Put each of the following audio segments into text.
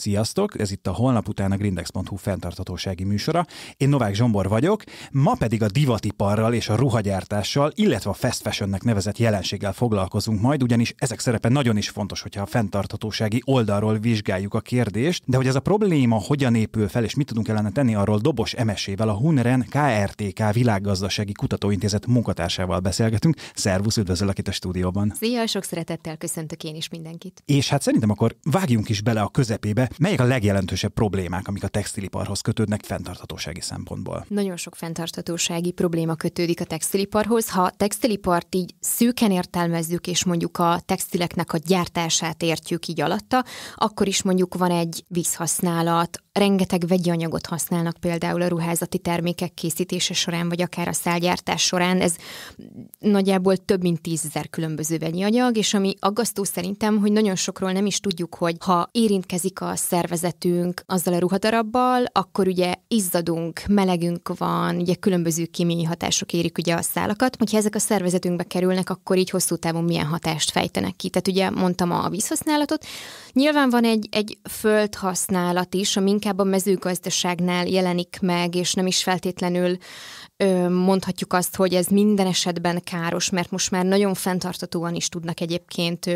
Sziasztok, ez itt a holnap után a grindex.hu fenntarthatósági műsora. Én Novák Zsombor vagyok, ma pedig a divatiparral és a ruhagyártással, illetve a fast fashionnek nevezett jelenséggel foglalkozunk majd, ugyanis ezek szerepe nagyon is fontos, hogyha a fenntarthatósági oldalról vizsgáljuk a kérdést, de hogy ez a probléma hogyan épül fel és mit tudunk ellene tenni, arról Dobos Emesével, a Hunren KRTK Világgazdasági Kutatóintézet munkatársával beszélgetünk. Szervusz, üdvözöllek itt a stúdióban. Szia, sok szeretettel köszöntök én is mindenkit. És hát szerintem akkor vágjunk is bele a közepébe, melyek a legjelentősebb problémák, amik a textiliparhoz kötődnek fenntarthatósági szempontból? Nagyon sok fenntarthatósági probléma kötődik a textiliparhoz. Ha textilipart így szűken értelmezzük, és mondjuk a textileknek a gyártását értjük így alatta, akkor is mondjuk van egy vízhasználat, Rengeteg vegyi anyagot használnak például a ruházati termékek készítése során, vagy akár a szálgyártás során. Ez nagyjából több mint tízezer különböző vegyi anyag, és ami aggasztó szerintem, hogy nagyon sokról nem is tudjuk, hogy ha érintkezik a szervezetünk azzal a ruhadarabbal, akkor ugye izzadunk, melegünk van, ugye különböző kémiai hatások érik ugye a szálakat, hogyha ezek a szervezetünkbe kerülnek, akkor így hosszú távon milyen hatást fejtenek ki. Tehát ugye mondtam a vízhasználatot. Nyilván van egy, egy földhasználat is, ami inkább a mezőgazdaságnál jelenik meg, és nem is feltétlenül mondhatjuk azt, hogy ez minden esetben káros, mert most már nagyon fenntartatóan is tudnak egyébként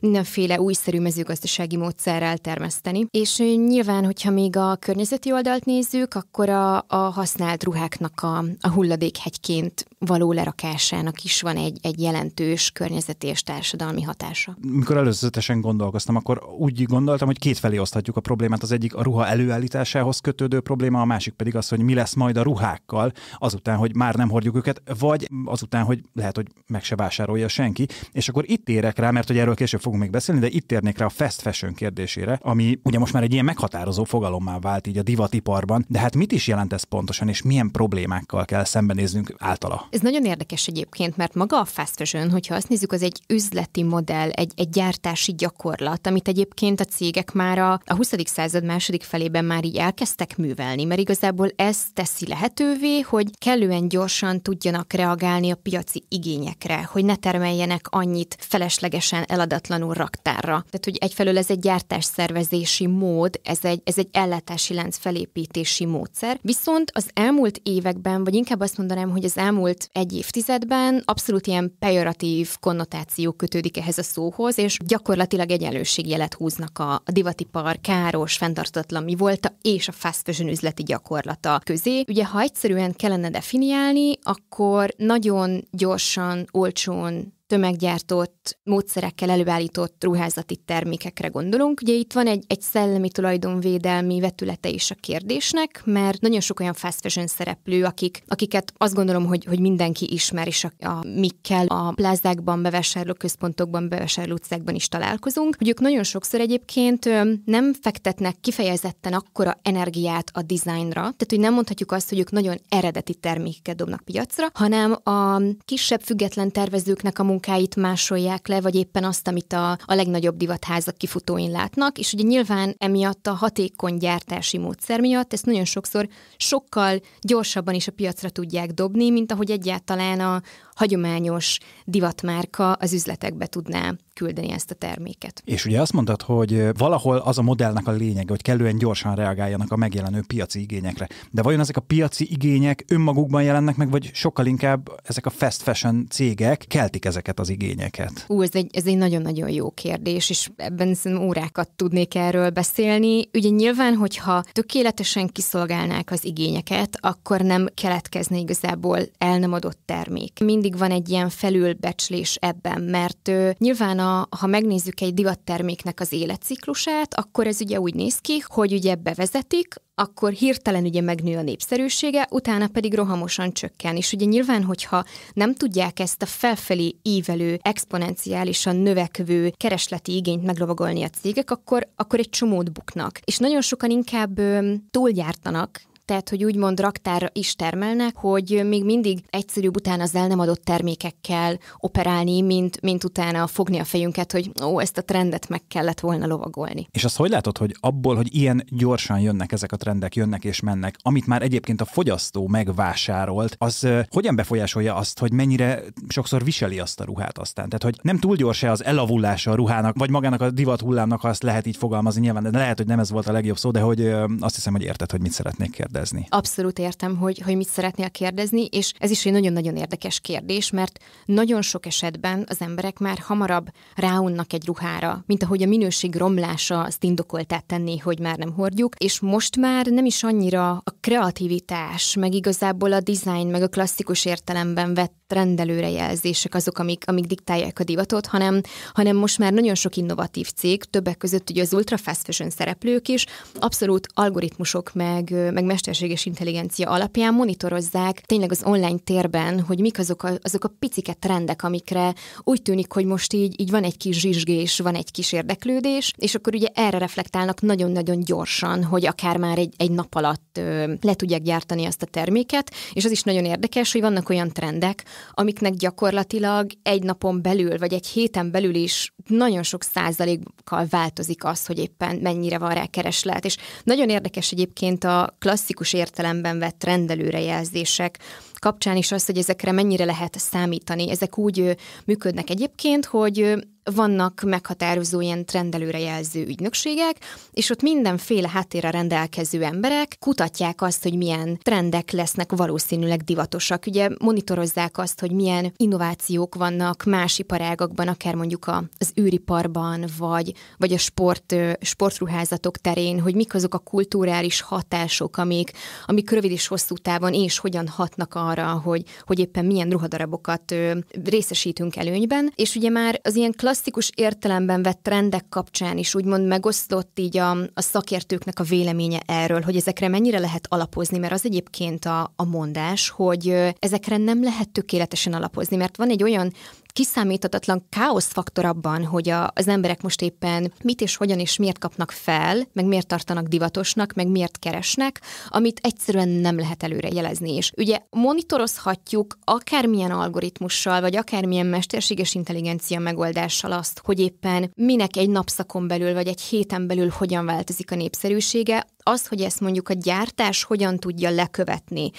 mindenféle újszerű mezőgazdasági módszerrel termeszteni. És nyilván, hogyha még a környezeti oldalt nézzük, akkor a, a használt ruháknak a, a hulladékhegyként való lerakásának is van egy, egy jelentős környezeti és társadalmi hatása. Mikor előzetesen gondolkoztam, akkor úgy gondoltam, hogy kétfelé oszthatjuk a problémát. Az egyik a ruha előállításához kötődő probléma, a másik pedig az, hogy mi lesz majd a ruhákkal, az azután, hogy már nem hordjuk őket, vagy azután, hogy lehet, hogy meg se vásárolja senki. És akkor itt érek rá, mert hogy erről később fogunk még beszélni, de itt térnék rá a fast fashion kérdésére, ami ugye most már egy ilyen meghatározó fogalommá vált így a divatiparban, de hát mit is jelent ez pontosan, és milyen problémákkal kell szembenéznünk általa? Ez nagyon érdekes egyébként, mert maga a fast fashion, hogyha azt nézzük, az egy üzleti modell, egy, egy gyártási gyakorlat, amit egyébként a cégek már a, a 20. század második felében már így elkezdtek művelni, mert igazából ez teszi lehetővé, hogy kellően gyorsan tudjanak reagálni a piaci igényekre, hogy ne termeljenek annyit feleslegesen eladatlanul raktárra. Tehát, hogy egyfelől ez egy gyártásszervezési mód, ez egy, ez egy ellátási lánc felépítési módszer. Viszont az elmúlt években, vagy inkább azt mondanám, hogy az elmúlt egy évtizedben abszolút ilyen pejoratív konnotáció kötődik ehhez a szóhoz, és gyakorlatilag egyenlőségjelet húznak a, a divatipar káros, fenntartatlan mi volta, és a fast fashion üzleti gyakorlata közé. Ugye, ha egyszerűen kellene definiálni, akkor nagyon gyorsan, olcsón tömeggyártott módszerekkel előállított ruházati termékekre gondolunk. Ugye itt van egy, egy szellemi tulajdonvédelmi vetülete is a kérdésnek, mert nagyon sok olyan fast fashion szereplő, akik, akiket azt gondolom, hogy, hogy mindenki ismer, és a, a mikkel a plázákban, bevásárló központokban, bevásárló utcákban is találkozunk, hogy ők nagyon sokszor egyébként nem fektetnek kifejezetten akkora energiát a dizájnra, tehát hogy nem mondhatjuk azt, hogy ők nagyon eredeti termékeket dobnak piacra, hanem a kisebb független tervezőknek a munkáit másolják le, vagy éppen azt, amit a, a legnagyobb divatházak kifutóin látnak, és ugye nyilván emiatt a hatékony gyártási módszer miatt ezt nagyon sokszor sokkal gyorsabban is a piacra tudják dobni, mint ahogy egyáltalán a, hagyományos divatmárka az üzletekbe tudná küldeni ezt a terméket. És ugye azt mondtad, hogy eh, valahol az a modellnek a lényege, hogy kellően gyorsan reagáljanak a megjelenő piaci igényekre. De vajon ezek a piaci igények önmagukban jelennek meg, vagy sokkal inkább ezek a fast fashion cégek keltik ezeket az igényeket? Ú, ez egy, ez egy nagyon-nagyon jó kérdés, és ebben szerintem órákat tudnék erről beszélni. Ugye nyilván, hogyha tökéletesen kiszolgálnák az igényeket, akkor nem keletkezne igazából el nem adott termék. Mindig mindig van egy ilyen felülbecslés ebben, mert ő, nyilván, a, ha megnézzük egy divatterméknek az életciklusát, akkor ez ugye úgy néz ki, hogy ugye bevezetik, akkor hirtelen ugye megnő a népszerűsége, utána pedig rohamosan csökken. És ugye nyilván, hogyha nem tudják ezt a felfelé ívelő, exponenciálisan növekvő keresleti igényt meglovagolni a cégek, akkor, akkor egy csomót buknak. És nagyon sokan inkább ö, túlgyártanak, tehát hogy úgymond raktárra is termelnek, hogy még mindig egyszerűbb utána az el nem adott termékekkel operálni, mint, mint utána fogni a fejünket, hogy ó, ezt a trendet meg kellett volna lovagolni. És azt hogy látod, hogy abból, hogy ilyen gyorsan jönnek ezek a trendek, jönnek és mennek, amit már egyébként a fogyasztó megvásárolt, az hogyan befolyásolja azt, hogy mennyire sokszor viseli azt a ruhát aztán? Tehát, hogy nem túl gyors-e az elavulása a ruhának, vagy magának a divat hullámnak, ha azt lehet így fogalmazni, nyilván de lehet, hogy nem ez volt a legjobb szó, de hogy azt hiszem, hogy érted, hogy mit szeretnék kérdezni kérdezni. Abszolút értem, hogy, hogy mit szeretnél kérdezni, és ez is egy nagyon-nagyon érdekes kérdés, mert nagyon sok esetben az emberek már hamarabb ráunnak egy ruhára, mint ahogy a minőség romlása azt indokolt tenni, hogy már nem hordjuk, és most már nem is annyira a kreativitás, meg igazából a design, meg a klasszikus értelemben vett Trendelőre jelzések azok, amik, amik diktálják a divatot, hanem, hanem most már nagyon sok innovatív cég, többek között ugye az ultra fast fashion szereplők is, abszolút algoritmusok meg, meg mesterséges intelligencia alapján monitorozzák tényleg az online térben, hogy mik azok a, azok a picike trendek, amikre úgy tűnik, hogy most így, így van egy kis zsizsgés, van egy kis érdeklődés, és akkor ugye erre reflektálnak nagyon-nagyon gyorsan, hogy akár már egy, egy nap alatt ö, le tudják gyártani azt a terméket, és az is nagyon érdekes, hogy vannak olyan trendek, amiknek gyakorlatilag egy napon belül, vagy egy héten belül is nagyon sok százalékkal változik az, hogy éppen mennyire van rá kereslet. És nagyon érdekes egyébként a klasszikus értelemben vett rendelőrejelzések kapcsán is az, hogy ezekre mennyire lehet számítani. Ezek úgy működnek egyébként, hogy vannak meghatározó ilyen trendelőre jelző ügynökségek, és ott mindenféle háttérre rendelkező emberek kutatják azt, hogy milyen trendek lesznek valószínűleg divatosak. Ugye monitorozzák azt, hogy milyen innovációk vannak más iparágakban, akár mondjuk az űriparban, vagy, vagy a sport, sportruházatok terén, hogy mik azok a kulturális hatások, amik, amik rövid és hosszú távon és hogyan hatnak arra, hogy, hogy éppen milyen ruhadarabokat részesítünk előnyben. És ugye már az ilyen klassz klasszikus értelemben vett trendek kapcsán is úgymond megosztott így a, a szakértőknek a véleménye erről, hogy ezekre mennyire lehet alapozni, mert az egyébként a, a mondás, hogy ezekre nem lehet tökéletesen alapozni, mert van egy olyan kiszámíthatatlan káoszfaktor abban, hogy a, az emberek most éppen mit és hogyan és miért kapnak fel, meg miért tartanak divatosnak, meg miért keresnek, amit egyszerűen nem lehet előre jelezni. És ugye monitorozhatjuk akármilyen algoritmussal, vagy akármilyen mesterséges intelligencia megoldással azt, hogy éppen minek egy napszakon belül, vagy egy héten belül hogyan változik a népszerűsége, az, hogy ezt mondjuk a gyártás hogyan tudja lekövetni,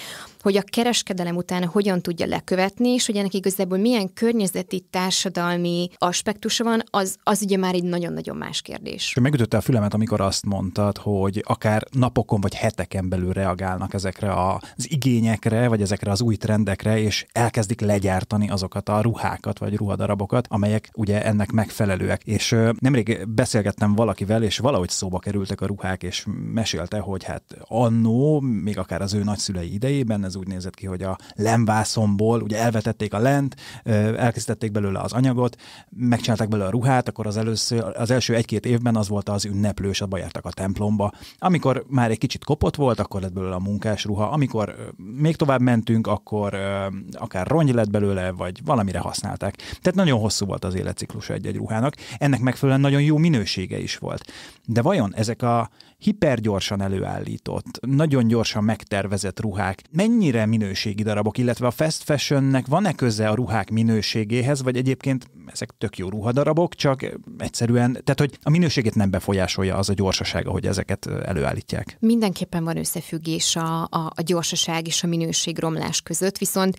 hogy a kereskedelem után hogyan tudja lekövetni, és hogy ennek igazából milyen környezeti, társadalmi aspektusa van, az, az ugye már egy nagyon-nagyon más kérdés. Megütötte a fülemet, amikor azt mondtad, hogy akár napokon vagy heteken belül reagálnak ezekre az igényekre, vagy ezekre az új trendekre, és elkezdik legyártani azokat a ruhákat, vagy ruhadarabokat, amelyek ugye ennek megfelelőek. És nemrég beszélgettem valakivel, és valahogy szóba kerültek a ruhák, és mes mesélte, hogy hát annó, még akár az ő nagyszülei idejében, ez úgy nézett ki, hogy a lemvászomból, ugye elvetették a lent, elkészítették belőle az anyagot, megcsinálták belőle a ruhát, akkor az, először, az első egy-két évben az volt az ünneplős, abba jártak a templomba. Amikor már egy kicsit kopott volt, akkor lett belőle a munkás ruha, amikor még tovább mentünk, akkor akár rongy lett belőle, vagy valamire használták. Tehát nagyon hosszú volt az életciklusa egy-egy ruhának. Ennek megfelelően nagyon jó minősége is volt. De vajon ezek a hipergyorsan előállított, nagyon gyorsan megtervezett ruhák. Mennyire minőségi darabok, illetve a fast fashionnek van-e köze a ruhák minőségéhez, vagy egyébként ezek tök jó ruhadarabok, csak egyszerűen, tehát hogy a minőségét nem befolyásolja az a gyorsaság, ahogy ezeket előállítják. Mindenképpen van összefüggés a, a, a gyorsaság és a minőség romlás között, viszont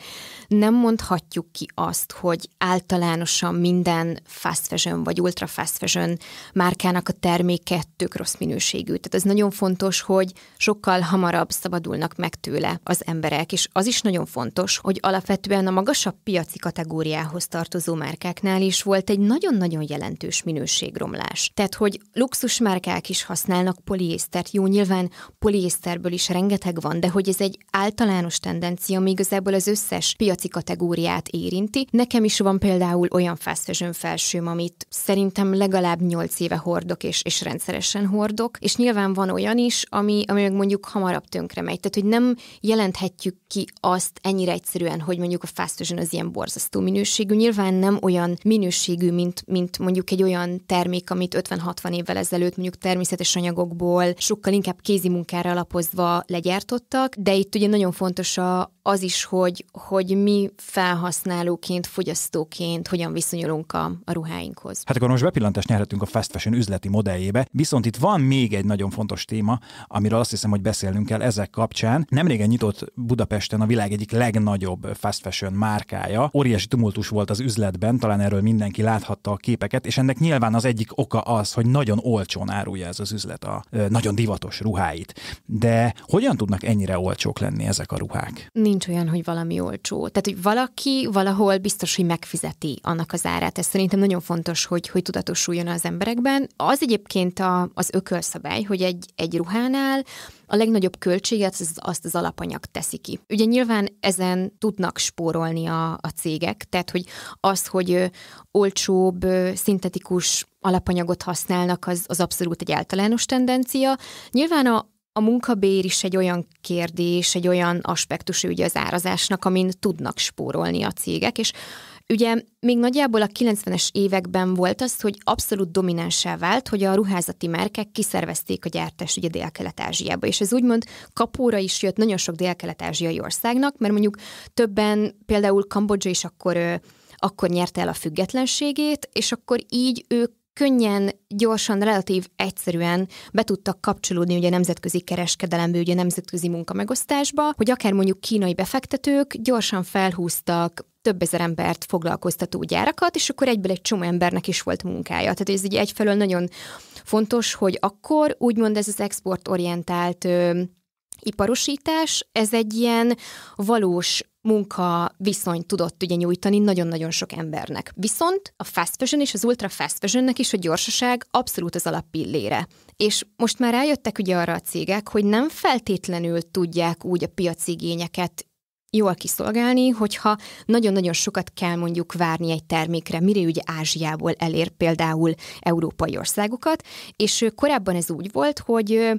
nem mondhatjuk ki azt, hogy általánosan minden fast fashion vagy ultra fast fashion márkának a terméke tök rossz minőségű. Tehát ez nagyon fontos, hogy sokkal hamarabb szabadulnak meg tőle az emberek, és az is nagyon fontos, hogy alapvetően a magasabb piaci kategóriához tartozó márkáknál márkáknál is volt egy nagyon-nagyon jelentős minőségromlás. Tehát, hogy luxusmárkák is használnak poliésztert. Jó, nyilván poliészterből is rengeteg van, de hogy ez egy általános tendencia, ami igazából az összes piaci kategóriát érinti. Nekem is van például olyan fast fashion felsőm, amit szerintem legalább 8 éve hordok, és, és rendszeresen hordok, és nyilván van olyan is, ami, ami mondjuk hamarabb tönkre megy. Tehát, hogy nem jelenthetjük ki azt ennyire egyszerűen, hogy mondjuk a fast fashion az ilyen borzasztó minőségű. Nyilván nem olyan minőségű, mint, mint mondjuk egy olyan termék, amit 50-60 évvel ezelőtt mondjuk természetes anyagokból sokkal inkább kézimunkára alapozva legyártottak, de itt ugye nagyon fontos a, az is, hogy, hogy mi felhasználóként, fogyasztóként hogyan viszonyulunk a, a ruháinkhoz. Hát akkor most bepillantást nyerhetünk a fast fashion üzleti modelljébe, viszont itt van még egy nagyon fontos téma, amiről azt hiszem, hogy beszélnünk kell ezek kapcsán. Nemrégen nyitott Budapesten a világ egyik legnagyobb fast fashion márkája. Óriási tumultus volt az üzletben, talán erről mindenki láthatta a képeket, és ennek nyilván az egyik oka az, hogy nagyon olcsón árulja ez az üzlet a nagyon divatos ruháit. De hogyan tudnak ennyire olcsók lenni ezek a ruhák? Nincs nincs olyan, hogy valami olcsó. Tehát, hogy valaki valahol biztos, hogy megfizeti annak az árát. Ez szerintem nagyon fontos, hogy, hogy tudatosuljon az emberekben. Az egyébként a, az ökölszabály, hogy egy, egy ruhánál a legnagyobb költséget az, azt az alapanyag teszi ki. Ugye nyilván ezen tudnak spórolni a, a cégek, tehát hogy az, hogy olcsóbb, szintetikus alapanyagot használnak, az, az abszolút egy általános tendencia. Nyilván a, a munkabér is egy olyan kérdés, egy olyan aspektus ugye az árazásnak, amin tudnak spórolni a cégek, és Ugye még nagyjából a 90-es években volt az, hogy abszolút dominánsá vált, hogy a ruházati márkek kiszervezték a gyártást ugye Dél-Kelet-Ázsiába, és ez úgymond kapóra is jött nagyon sok dél-kelet-ázsiai országnak, mert mondjuk többen, például Kambodzsa is akkor akkor nyerte el a függetlenségét, és akkor így ők könnyen, gyorsan, relatív egyszerűen be tudtak kapcsolódni ugye nemzetközi kereskedelembe, ugye nemzetközi munkamegosztásba, hogy akár mondjuk kínai befektetők gyorsan felhúztak több ezer embert foglalkoztató gyárakat, és akkor egyből egy csomó embernek is volt munkája. Tehát ez így egyfelől nagyon fontos, hogy akkor úgymond ez az exportorientált iparosítás, ez egy ilyen valós munka viszonyt tudott ugye nyújtani nagyon-nagyon sok embernek. Viszont a fast fashion és az ultra fast fashionnek is a gyorsaság abszolút az alappillére. És most már rájöttek ugye arra a cégek, hogy nem feltétlenül tudják úgy a piaci igényeket jól kiszolgálni, hogyha nagyon-nagyon sokat kell mondjuk várni egy termékre, mire ugye Ázsiából elér például európai országokat, és korábban ez úgy volt, hogy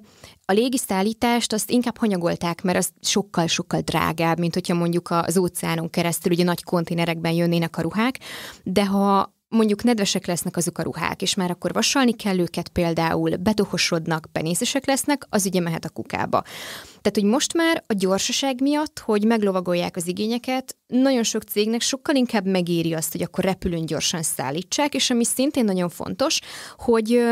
a légiszállítást azt inkább hanyagolták, mert az sokkal-sokkal drágább, mint hogyha mondjuk az óceánon keresztül ugye nagy konténerekben jönnének a ruhák, de ha mondjuk nedvesek lesznek azok a ruhák, és már akkor vasalni kell őket például, betohosodnak, penészesek lesznek, az ugye mehet a kukába. Tehát, hogy most már a gyorsaság miatt, hogy meglovagolják az igényeket, nagyon sok cégnek sokkal inkább megéri azt, hogy akkor repülőn gyorsan szállítsák, és ami szintén nagyon fontos, hogy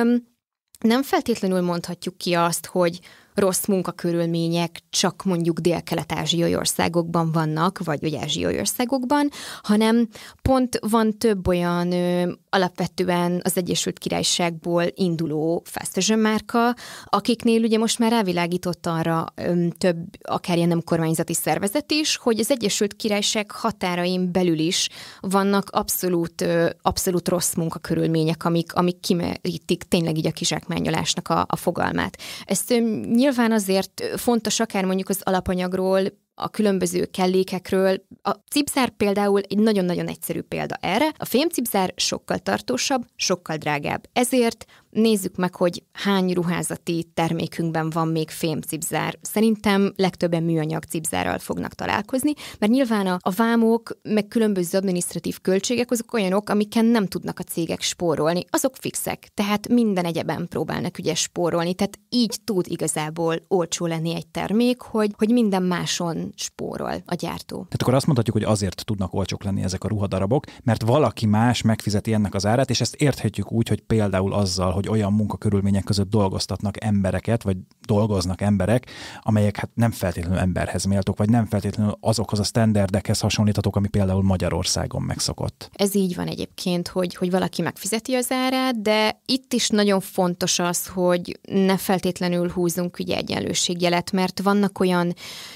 nem feltétlenül mondhatjuk ki azt, hogy rossz munkakörülmények csak mondjuk dél-kelet-ázsiai országokban vannak, vagy, ugye ázsiai országokban, hanem pont van több olyan ö, alapvetően az Egyesült Királyságból induló fast fashion márka, akiknél ugye most már rávilágított arra ö, több, akár ilyen nem kormányzati szervezet is, hogy az Egyesült Királyság határain belül is vannak abszolút, ö, abszolút rossz munkakörülmények, amik, amik kimerítik tényleg így a kizsákmányolásnak a, a fogalmát. Ezt ö, nyilván nyilván azért fontos akár mondjuk az alapanyagról, a különböző kellékekről. A cipzár például egy nagyon-nagyon egyszerű példa erre. A fémcipzár sokkal tartósabb, sokkal drágább. Ezért Nézzük meg, hogy hány ruházati termékünkben van még fémcipzár. Szerintem legtöbben műanyag cipzárral fognak találkozni, mert nyilván a, a vámok, meg különböző adminisztratív költségek azok olyanok, amiken nem tudnak a cégek spórolni. Azok fixek, tehát minden egyeben próbálnak ugye spórolni, tehát így tud igazából olcsó lenni egy termék, hogy, hogy minden máson spórol a gyártó. Tehát akkor azt mondhatjuk, hogy azért tudnak olcsók lenni ezek a ruhadarabok, mert valaki más megfizeti ennek az árát, és ezt érthetjük úgy, hogy például azzal, hogy olyan munkakörülmények között dolgoztatnak embereket, vagy dolgoznak emberek, amelyek hát nem feltétlenül emberhez méltók, vagy nem feltétlenül azokhoz a standardekhez hasonlítatok, ami például Magyarországon megszokott. Ez így van egyébként, hogy, hogy valaki megfizeti az árát, de itt is nagyon fontos az, hogy ne feltétlenül húzunk ugye egyenlőségjelet, mert vannak olyan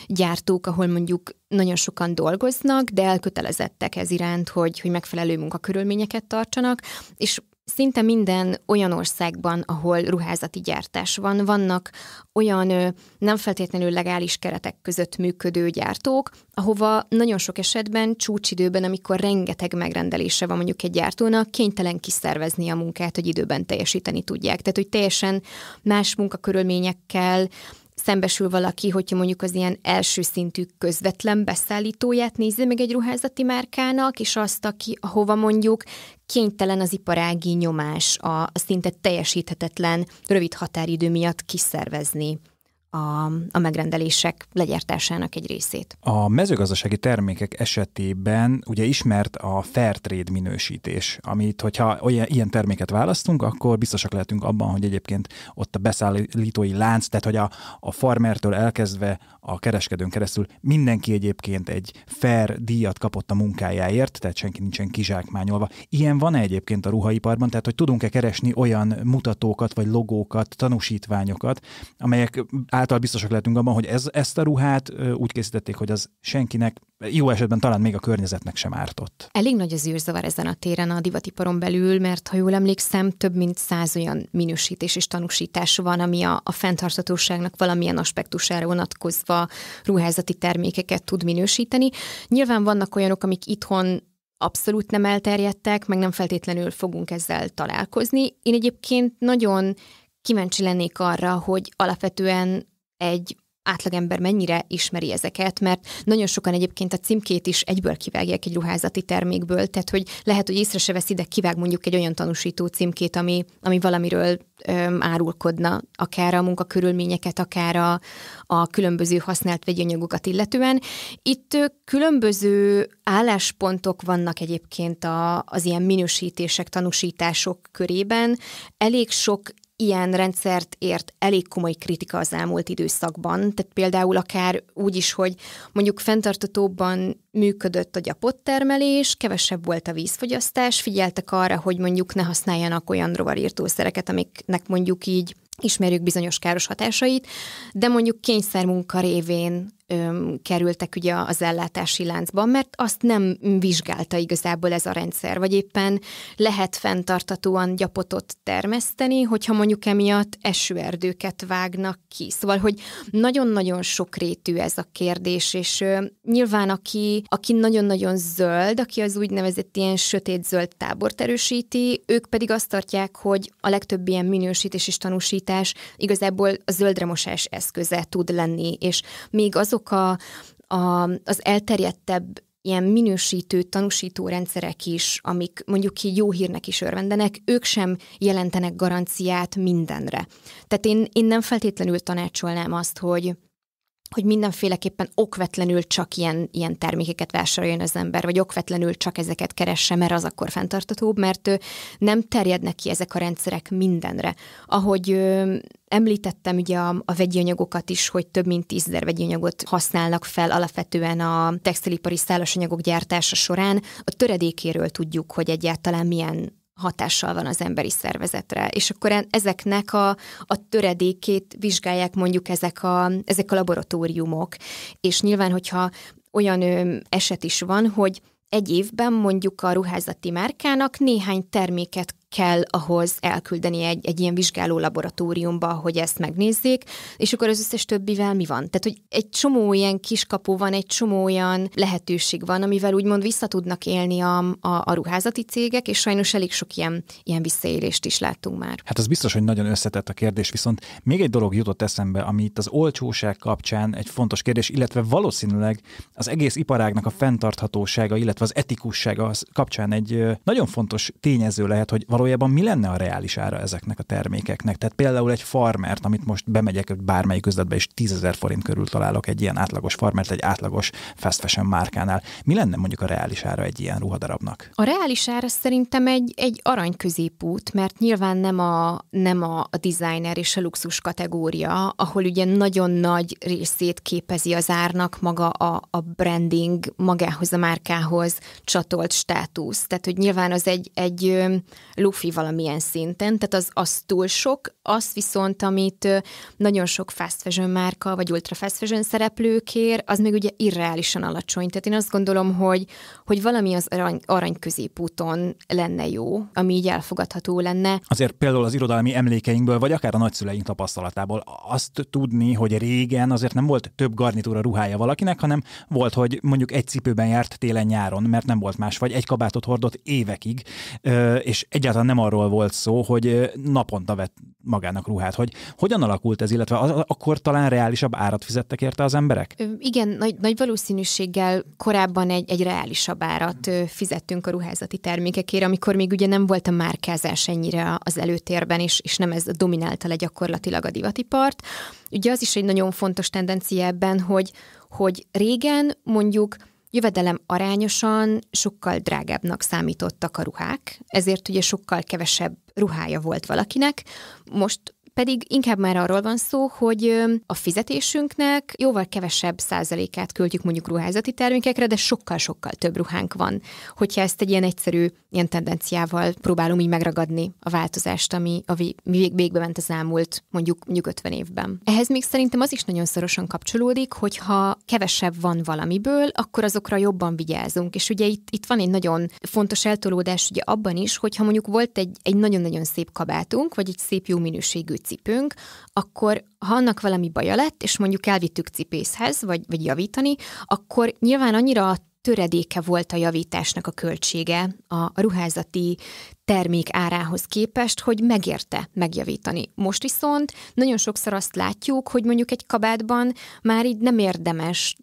gyártók, ahol mondjuk nagyon sokan dolgoznak, de elkötelezettek ez iránt, hogy, hogy megfelelő munkakörülményeket tartsanak, és Szinte minden olyan országban, ahol ruházati gyártás van, vannak olyan nem feltétlenül legális keretek között működő gyártók, ahova nagyon sok esetben csúcsidőben, amikor rengeteg megrendelése van mondjuk egy gyártónak, kénytelen kiszervezni a munkát, hogy időben teljesíteni tudják. Tehát, hogy teljesen más munkakörülményekkel, szembesül valaki, hogyha mondjuk az ilyen első szintű közvetlen beszállítóját nézi meg egy ruházati márkának, és azt, aki, ahova mondjuk kénytelen az iparági nyomás, a, a szinte teljesíthetetlen rövid határidő miatt kiszervezni a, a megrendelések legyártásának egy részét. A mezőgazdasági termékek esetében ugye ismert a Fair Trade minősítés, amit hogyha olyan, ilyen terméket választunk, akkor biztosak lehetünk abban, hogy egyébként ott a beszállítói lánc, tehát hogy a, a farmertől elkezdve a kereskedőn keresztül mindenki egyébként egy fair díjat kapott a munkájáért, tehát senki nincsen kizsákmányolva. Ilyen van-e egyébként a ruhaiparban, tehát hogy tudunk-e keresni olyan mutatókat, vagy logókat, tanúsítványokat, amelyek ezáltal biztosak lehetünk abban, hogy ez, ezt a ruhát úgy készítették, hogy az senkinek, jó esetben talán még a környezetnek sem ártott. Elég nagy az űrzavar ezen a téren a divatiparon belül, mert ha jól emlékszem, több mint száz olyan minősítés és tanúsítás van, ami a, a fenntarthatóságnak valamilyen aspektusára vonatkozva ruházati termékeket tud minősíteni. Nyilván vannak olyanok, amik itthon abszolút nem elterjedtek, meg nem feltétlenül fogunk ezzel találkozni. Én egyébként nagyon kíváncsi lennék arra, hogy alapvetően egy átlagember mennyire ismeri ezeket, mert nagyon sokan egyébként a címkét is egyből kivágják egy ruházati termékből, tehát hogy lehet, hogy észre se veszi, de kivág mondjuk egy olyan tanúsító címkét, ami, ami valamiről öm, árulkodna, akár a munkakörülményeket, akár a, a különböző használt vegyanyagokat illetően. Itt különböző álláspontok vannak egyébként a, az ilyen minősítések, tanúsítások körében. Elég sok ilyen rendszert ért elég komoly kritika az elmúlt időszakban, tehát például akár úgy is, hogy mondjuk fenntartatóban működött a gyapottermelés, kevesebb volt a vízfogyasztás, figyeltek arra, hogy mondjuk ne használjanak olyan rovarírtószereket, amiknek mondjuk így ismerjük bizonyos káros hatásait, de mondjuk kényszermunka révén kerültek ugye az ellátási láncban, mert azt nem vizsgálta igazából ez a rendszer, vagy éppen lehet fenntartatóan gyapotot termeszteni, hogyha mondjuk emiatt esőerdőket vágnak ki. Szóval, hogy nagyon-nagyon sokrétű ez a kérdés, és nyilván aki, aki nagyon-nagyon zöld, aki az úgynevezett ilyen sötét-zöld tábort erősíti, ők pedig azt tartják, hogy a legtöbb ilyen minősítés és tanúsítás igazából a zöldremosás eszköze tud lenni, és még azok azok a, a, az elterjedtebb ilyen minősítő, tanúsító rendszerek is, amik mondjuk így jó hírnek is örvendenek, ők sem jelentenek garanciát mindenre. Tehát én, én nem feltétlenül tanácsolnám azt, hogy hogy mindenféleképpen okvetlenül csak ilyen, ilyen termékeket vásároljon az ember, vagy okvetlenül csak ezeket keresse, mert az akkor fenntartatóbb, mert nem terjednek ki ezek a rendszerek mindenre. Ahogy Említettem ugye a, a vegyi anyagokat is, hogy több mint tízezer vegyi anyagot használnak fel alapvetően a textilipari szálasanyagok gyártása során. A töredékéről tudjuk, hogy egyáltalán milyen hatással van az emberi szervezetre. És akkor ezeknek a, a töredékét vizsgálják mondjuk ezek a, ezek a laboratóriumok. És nyilván, hogyha olyan eset is van, hogy egy évben mondjuk a ruházati márkának néhány terméket kell ahhoz elküldeni egy, egy ilyen vizsgáló laboratóriumba, hogy ezt megnézzék, és akkor az összes többivel mi van? Tehát, hogy egy csomó ilyen kiskapu van, egy csomó olyan lehetőség van, amivel úgymond vissza tudnak élni a, a, a ruházati cégek, és sajnos elég sok ilyen, ilyen visszaélést is láttunk már. Hát az biztos, hogy nagyon összetett a kérdés, viszont még egy dolog jutott eszembe, ami itt az olcsóság kapcsán egy fontos kérdés, illetve valószínűleg az egész iparágnak a fenntarthatósága, illetve az etikussága az kapcsán egy nagyon fontos tényező lehet, hogy valószínűleg valójában mi lenne a reális ára ezeknek a termékeknek? Tehát például egy farmert, amit most bemegyek bármelyik üzletbe, és 10 forint körül találok egy ilyen átlagos farmert, egy átlagos fast fashion márkánál. Mi lenne mondjuk a reális ára egy ilyen ruhadarabnak? A reális ára szerintem egy, egy arany középút, mert nyilván nem a, nem a, a designer és a luxus kategória, ahol ugye nagyon nagy részét képezi az árnak maga a, a branding magához, a márkához csatolt státusz. Tehát, hogy nyilván az egy, egy profi valamilyen szinten, tehát az, az túl sok, az viszont, amit nagyon sok fast fashion márka, vagy ultra fast fashion szereplők az még ugye irreálisan alacsony. Tehát én azt gondolom, hogy, hogy valami az arany, arany középúton lenne jó, ami így elfogadható lenne. Azért például az irodalmi emlékeinkből, vagy akár a nagyszüleink tapasztalatából azt tudni, hogy régen azért nem volt több garnitúra ruhája valakinek, hanem volt, hogy mondjuk egy cipőben járt télen-nyáron, mert nem volt más, vagy egy kabátot hordott évekig, és egyáltalán egyáltalán nem arról volt szó, hogy naponta vett magának ruhát, hogy hogyan alakult ez, illetve az, akkor talán reálisabb árat fizettek érte az emberek? Igen, nagy, nagy valószínűséggel korábban egy, egy reálisabb árat fizettünk a ruházati termékekért, amikor még ugye nem volt a márkázás ennyire az előtérben, és, és nem ez dominálta le gyakorlatilag a divatipart. Ugye az is egy nagyon fontos tendencia ebben, hogy, hogy régen mondjuk jövedelem arányosan sokkal drágábbnak számítottak a ruhák, ezért ugye sokkal kevesebb ruhája volt valakinek. Most pedig inkább már arról van szó, hogy a fizetésünknek jóval kevesebb százalékát költjük mondjuk ruházati termékekre, de sokkal-sokkal több ruhánk van. Hogyha ezt egy ilyen egyszerű, ilyen tendenciával próbálom így megragadni a változást, ami ami vég, végbe ment az elmúlt mondjuk, mondjuk 50 évben. Ehhez még szerintem az is nagyon szorosan kapcsolódik, hogyha kevesebb van valamiből, akkor azokra jobban vigyázunk. És ugye itt, itt van egy nagyon fontos eltolódás ugye abban is, hogyha mondjuk volt egy, egy nagyon-nagyon szép kabátunk, vagy egy szép jó minőségű cipünk, akkor ha annak valami baja lett, és mondjuk elvittük cipészhez, vagy, vagy javítani, akkor nyilván annyira a töredéke volt a javításnak a költsége a ruházati termék árához képest, hogy megérte megjavítani. Most viszont nagyon sokszor azt látjuk, hogy mondjuk egy kabátban már így nem érdemes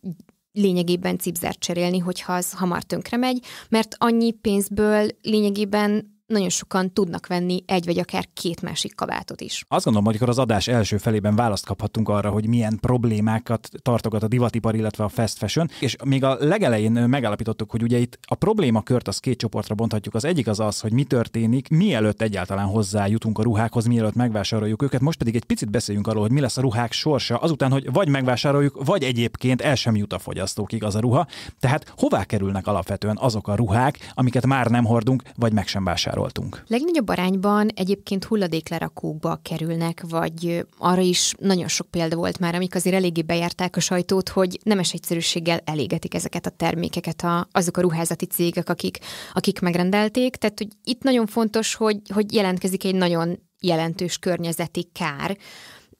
lényegében cipzert cserélni, hogyha az hamar tönkre megy, mert annyi pénzből lényegében nagyon sokan tudnak venni egy vagy akár két másik kabátot is. Azt gondolom, hogy akkor az adás első felében választ kaphatunk arra, hogy milyen problémákat tartogat a divatipar, illetve a fast fashion, és még a legelején megállapítottuk, hogy ugye itt a problémakört az két csoportra bonthatjuk. Az egyik az az, hogy mi történik, mielőtt egyáltalán hozzájutunk a ruhákhoz, mielőtt megvásároljuk őket, most pedig egy picit beszéljünk arról, hogy mi lesz a ruhák sorsa, azután, hogy vagy megvásároljuk, vagy egyébként el sem jut a fogyasztókig az a ruha. Tehát hová kerülnek alapvetően azok a ruhák, amiket már nem hordunk, vagy meg sem vásárolunk? spóroltunk. Legnagyobb arányban egyébként hulladéklerakókba kerülnek, vagy arra is nagyon sok példa volt már, amik azért eléggé bejárták a sajtót, hogy nemes egyszerűséggel elégetik ezeket a termékeket a, azok a ruházati cégek, akik, akik megrendelték. Tehát, hogy itt nagyon fontos, hogy, hogy jelentkezik egy nagyon jelentős környezeti kár,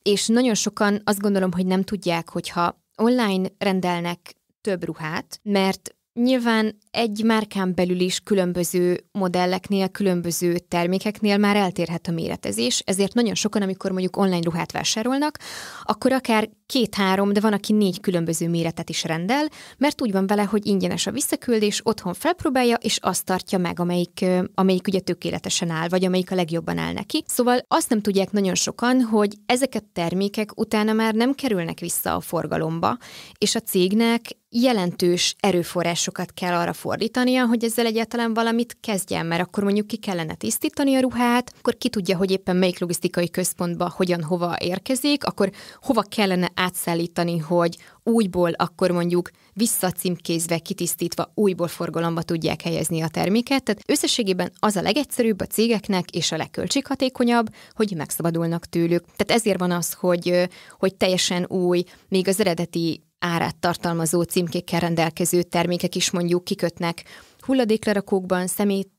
és nagyon sokan azt gondolom, hogy nem tudják, hogyha online rendelnek több ruhát, mert nyilván egy márkán belül is különböző modelleknél, különböző termékeknél már eltérhet a méretezés, ezért nagyon sokan, amikor mondjuk online ruhát vásárolnak, akkor akár két-három, de van, aki négy különböző méretet is rendel, mert úgy van vele, hogy ingyenes a visszaküldés, otthon felpróbálja, és azt tartja meg, amelyik, amelyik ugye tökéletesen áll, vagy amelyik a legjobban áll neki. Szóval azt nem tudják nagyon sokan, hogy ezek a termékek utána már nem kerülnek vissza a forgalomba, és a cégnek jelentős erőforrásokat kell arra fordítania, hogy ezzel egyáltalán valamit kezdjen, mert akkor mondjuk ki kellene tisztítani a ruhát, akkor ki tudja, hogy éppen melyik logisztikai központba hogyan hova érkezik, akkor hova kellene átszállítani, hogy újból akkor mondjuk visszacímkézve, kitisztítva újból forgalomba tudják helyezni a terméket. Tehát összességében az a legegyszerűbb a cégeknek és a legköltséghatékonyabb, hogy megszabadulnak tőlük. Tehát ezért van az, hogy, hogy teljesen új, még az eredeti árát tartalmazó címkékkel rendelkező termékek is mondjuk kikötnek hulladéklerakókban, szemét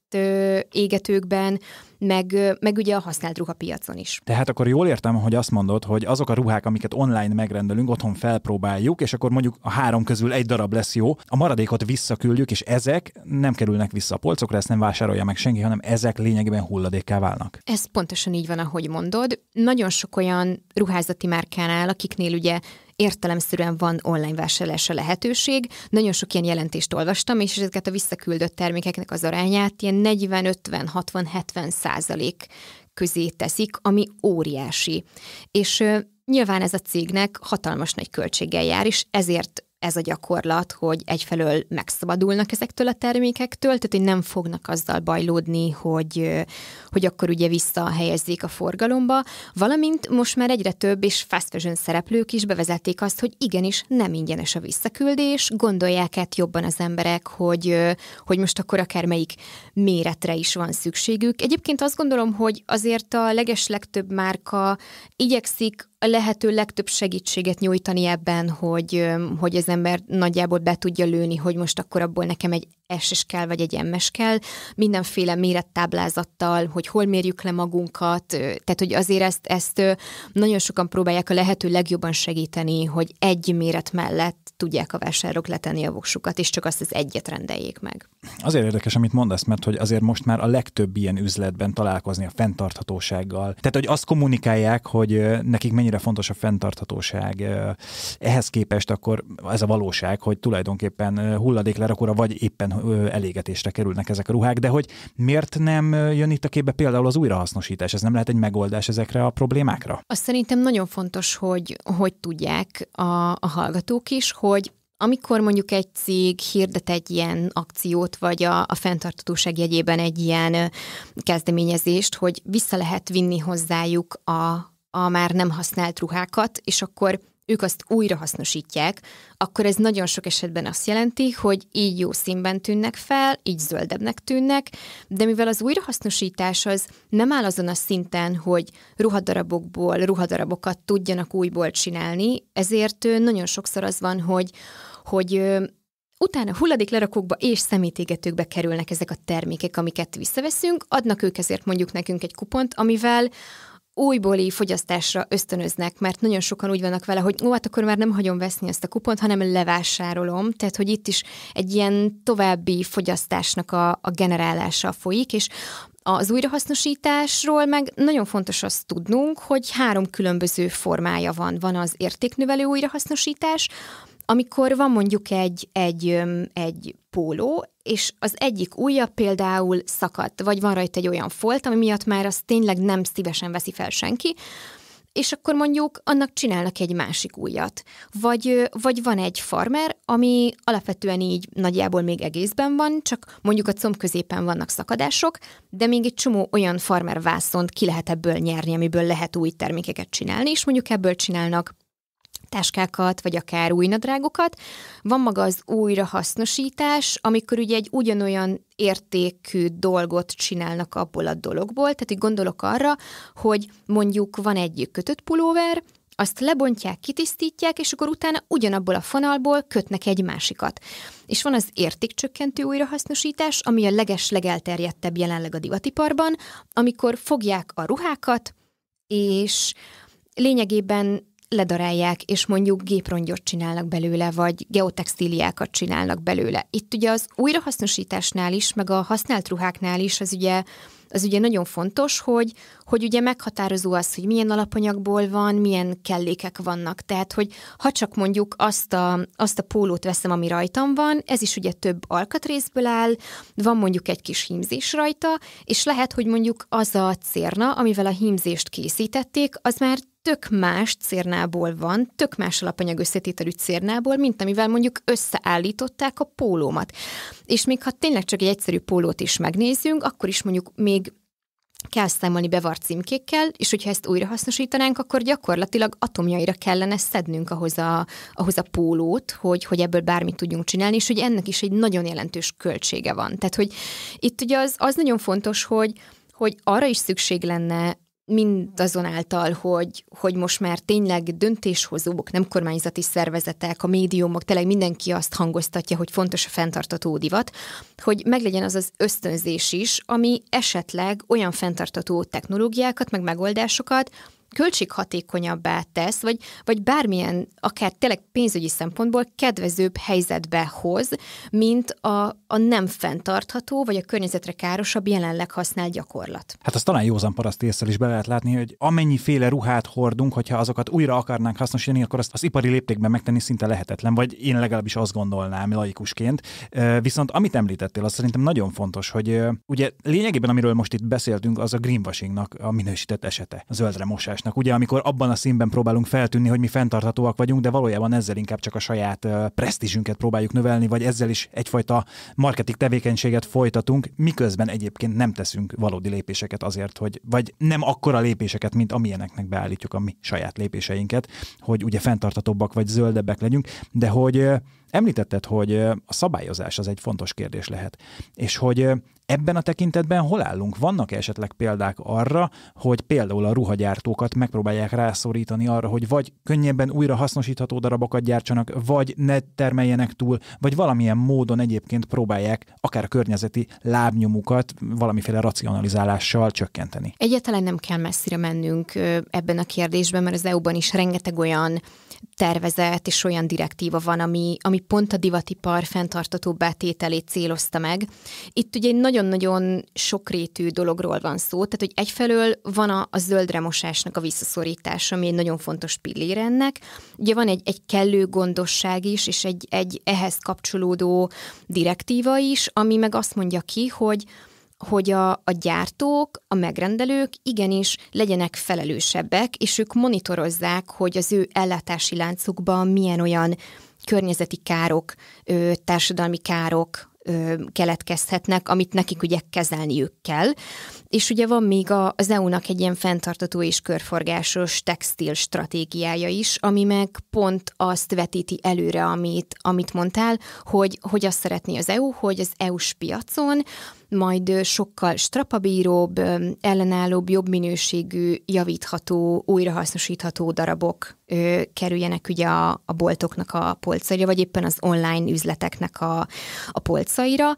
égetőkben, meg, meg ugye a használt ruhapiacon is. Tehát akkor jól értem, hogy azt mondod, hogy azok a ruhák, amiket online megrendelünk, otthon felpróbáljuk, és akkor mondjuk a három közül egy darab lesz jó, a maradékot visszaküldjük, és ezek nem kerülnek vissza a polcokra, ezt nem vásárolja meg senki, hanem ezek lényegében hulladékká válnak. Ez pontosan így van, ahogy mondod. Nagyon sok olyan ruházati márkánál, akiknél ugye értelemszerűen van online vásárlása lehetőség. Nagyon sok ilyen jelentést olvastam, és ezeket a visszaküldött termékeknek az arányát ilyen 40, 50, 60, 70 százalék közé teszik, ami óriási. És Nyilván ez a cégnek hatalmas nagy költséggel jár, és ezért ez a gyakorlat, hogy egyfelől megszabadulnak ezektől a termékektől, tehát hogy nem fognak azzal bajlódni, hogy, hogy akkor ugye visszahelyezzék a forgalomba, valamint most már egyre több és fast fashion szereplők is bevezették azt, hogy igenis nem ingyenes a visszaküldés, gondolják át jobban az emberek, hogy, hogy most akkor akár melyik méretre is van szükségük. Egyébként azt gondolom, hogy azért a legeslegtöbb márka igyekszik a lehető legtöbb segítséget nyújtani ebben, hogy, hogy az ember nagyjából be tudja lőni, hogy most akkor abból nekem egy s-es kell, vagy egy MS kell, mindenféle mérettáblázattal, hogy hol mérjük le magunkat, tehát hogy azért ezt, ezt nagyon sokan próbálják a lehető legjobban segíteni, hogy egy méret mellett tudják a vásárok letenni a voksukat, és csak azt az egyet rendeljék meg. Azért érdekes, amit mondasz, mert hogy azért most már a legtöbb ilyen üzletben találkozni a fenntarthatósággal. Tehát, hogy azt kommunikálják, hogy nekik mennyire fontos a fenntarthatóság. Ehhez képest akkor ez a valóság, hogy tulajdonképpen hulladéklerakóra vagy éppen elégetésre kerülnek ezek a ruhák, de hogy miért nem jön itt a képbe például az újrahasznosítás? Ez nem lehet egy megoldás ezekre a problémákra? Azt szerintem nagyon fontos, hogy, hogy tudják a, a hallgatók is, hogy amikor mondjuk egy cég hirdet egy ilyen akciót, vagy a, a fenntartatóság jegyében egy ilyen kezdeményezést, hogy vissza lehet vinni hozzájuk a, a már nem használt ruhákat, és akkor ők azt újrahasznosítják, akkor ez nagyon sok esetben azt jelenti, hogy így jó színben tűnnek fel, így zöldebbnek tűnnek, de mivel az újrahasznosítás az nem áll azon a szinten, hogy ruhadarabokból ruhadarabokat tudjanak újból csinálni, ezért nagyon sokszor az van, hogy, hogy Utána hulladéklerakókba és szemétégetőkbe kerülnek ezek a termékek, amiket visszaveszünk, adnak ők ezért mondjuk nekünk egy kupont, amivel újbóli fogyasztásra ösztönöznek, mert nagyon sokan úgy vannak vele, hogy ó, hát akkor már nem hagyom veszni ezt a kupont, hanem levásárolom. Tehát, hogy itt is egy ilyen további fogyasztásnak a, a generálása folyik, és az újrahasznosításról meg nagyon fontos azt tudnunk, hogy három különböző formája van. Van az értéknövelő újrahasznosítás, amikor van mondjuk egy, egy, egy póló, és az egyik ujja például szakadt, vagy van rajta egy olyan folt, ami miatt már azt tényleg nem szívesen veszi fel senki, és akkor mondjuk annak csinálnak egy másik újat. Vagy, vagy van egy farmer, ami alapvetően így nagyjából még egészben van, csak mondjuk a comb középen vannak szakadások, de még egy csomó olyan farmer vászont ki lehet ebből nyerni, amiből lehet új termékeket csinálni, és mondjuk ebből csinálnak táskákat, vagy akár új nadrágokat. Van maga az újrahasznosítás, amikor ugye egy ugyanolyan értékű dolgot csinálnak abból a dologból. Tehát, így gondolok arra, hogy mondjuk van egy kötött pulóver, azt lebontják, kitisztítják, és akkor utána ugyanabból a fonalból kötnek egy másikat. És van az értékcsökkentő újrahasznosítás, ami a leges legelterjedtebb jelenleg a divatiparban, amikor fogják a ruhákat, és lényegében ledarálják, és mondjuk géprongyot csinálnak belőle, vagy geotextíliákat csinálnak belőle. Itt ugye az újrahasznosításnál is, meg a használt ruháknál is az ugye az ugye nagyon fontos, hogy, hogy ugye meghatározó az, hogy milyen alapanyagból van, milyen kellékek vannak. Tehát, hogy ha csak mondjuk azt a, azt a pólót veszem, ami rajtam van, ez is ugye több alkatrészből áll, van mondjuk egy kis hímzés rajta, és lehet, hogy mondjuk az a cérna, amivel a hímzést készítették, az már tök más cérnából van, tök más alapanyag összetételű cérnából, mint amivel mondjuk összeállították a pólómat. És még ha tényleg csak egy egyszerű pólót is megnézzünk, akkor is mondjuk még kell számolni bevart címkékkel, és hogyha ezt újra hasznosítanánk, akkor gyakorlatilag atomjaira kellene szednünk ahhoz a, ahhoz a pólót, hogy, hogy ebből bármit tudjunk csinálni, és hogy ennek is egy nagyon jelentős költsége van. Tehát, hogy itt ugye az, az nagyon fontos, hogy, hogy arra is szükség lenne mindazonáltal, hogy, hogy most már tényleg döntéshozók, nem kormányzati szervezetek, a médiumok, tényleg mindenki azt hangoztatja, hogy fontos a fenntartató divat, hogy meglegyen az az ösztönzés is, ami esetleg olyan fenntartató technológiákat, meg megoldásokat, költséghatékonyabbá tesz, vagy, vagy bármilyen, akár tényleg pénzügyi szempontból kedvezőbb helyzetbe hoz, mint a, a nem fenntartható, vagy a környezetre károsabb jelenleg használt gyakorlat. Hát azt talán józan paraszt észre is be lehet látni, hogy amennyi féle ruhát hordunk, hogyha azokat újra akarnánk hasznosítani, akkor azt az ipari léptékben megtenni szinte lehetetlen, vagy én legalábbis azt gondolnám laikusként. Viszont amit említettél, az szerintem nagyon fontos, hogy ugye lényegében amiről most itt beszéltünk, az a greenwashingnak a minősített esete, a zöldre mosás egymásnak. Ugye, amikor abban a színben próbálunk feltűnni, hogy mi fenntarthatóak vagyunk, de valójában ezzel inkább csak a saját presztízsünket próbáljuk növelni, vagy ezzel is egyfajta marketing tevékenységet folytatunk, miközben egyébként nem teszünk valódi lépéseket azért, hogy, vagy nem akkora lépéseket, mint amilyeneknek beállítjuk a mi saját lépéseinket, hogy ugye fenntarthatóbbak vagy zöldebbek legyünk, de hogy Említetted, hogy a szabályozás az egy fontos kérdés lehet, és hogy ebben a tekintetben hol állunk? vannak -e esetleg példák arra, hogy például a ruhagyártókat megpróbálják rászorítani arra, hogy vagy könnyebben újra hasznosítható darabokat gyártsanak, vagy ne termeljenek túl, vagy valamilyen módon egyébként próbálják akár a környezeti lábnyomukat valamiféle racionalizálással csökkenteni? Egyáltalán nem kell messzire mennünk ebben a kérdésben, mert az EU-ban is rengeteg olyan tervezet és olyan direktíva van, ami, ami pont a divatipar fenntartató betételét célozta meg. Itt ugye egy nagyon-nagyon sokrétű dologról van szó, tehát hogy egyfelől van a, a mosásnak a visszaszorítása, ami egy nagyon fontos pillér ennek. Ugye van egy, egy kellő gondosság is, és egy, egy ehhez kapcsolódó direktíva is, ami meg azt mondja ki, hogy hogy a, a gyártók, a megrendelők igenis legyenek felelősebbek, és ők monitorozzák, hogy az ő ellátási láncukban milyen olyan környezeti károk, társadalmi károk keletkezhetnek, amit nekik ugye kezelniük kell. És ugye van még az EU-nak egy ilyen fenntartató és körforgásos textil stratégiája is, ami meg pont azt vetíti előre, amit, amit mondtál, hogy, hogy azt szeretné az EU, hogy az EU-s piacon majd sokkal strapabíróbb, ellenállóbb, jobb minőségű, javítható, újrahasznosítható darabok ö, kerüljenek ugye a, a boltoknak a polcaira, vagy éppen az online üzleteknek a, a polcaira.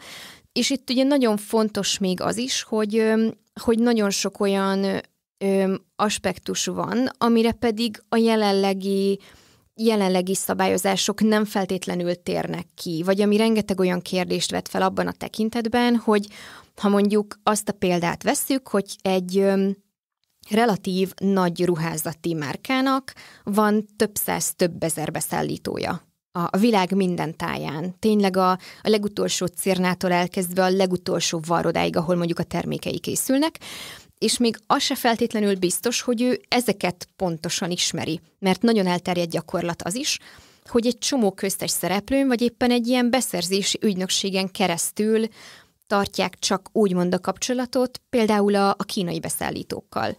És itt ugye nagyon fontos még az is, hogy, hogy nagyon sok olyan ö, aspektus van, amire pedig a jelenlegi jelenlegi szabályozások nem feltétlenül térnek ki, vagy ami rengeteg olyan kérdést vet fel abban a tekintetben, hogy ha mondjuk azt a példát vesszük, hogy egy relatív nagy ruházati márkának van több száz, több ezer beszállítója a világ minden táján. Tényleg a, a legutolsó cérnától elkezdve a legutolsó varrodáig, ahol mondjuk a termékei készülnek, és még az se feltétlenül biztos, hogy ő ezeket pontosan ismeri, mert nagyon elterjedt gyakorlat az is, hogy egy csomó köztes szereplőn, vagy éppen egy ilyen beszerzési ügynökségen keresztül tartják csak úgymond a kapcsolatot, például a, a kínai beszállítókkal.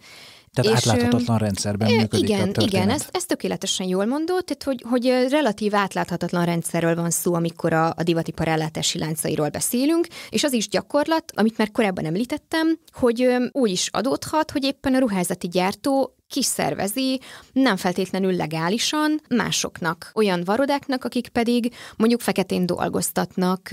Tehát és, átláthatatlan rendszerben működik igen, a történet. Igen, ezt, ezt tökéletesen jól mondott, tehát hogy, hogy relatív átláthatatlan rendszerről van szó, amikor a, a divatipar ellátási láncairól beszélünk, és az is gyakorlat, amit már korábban említettem, hogy úgy is adódhat, hogy éppen a ruházati gyártó kiszervezi, nem feltétlenül legálisan másoknak, olyan varodáknak, akik pedig mondjuk feketén dolgoztatnak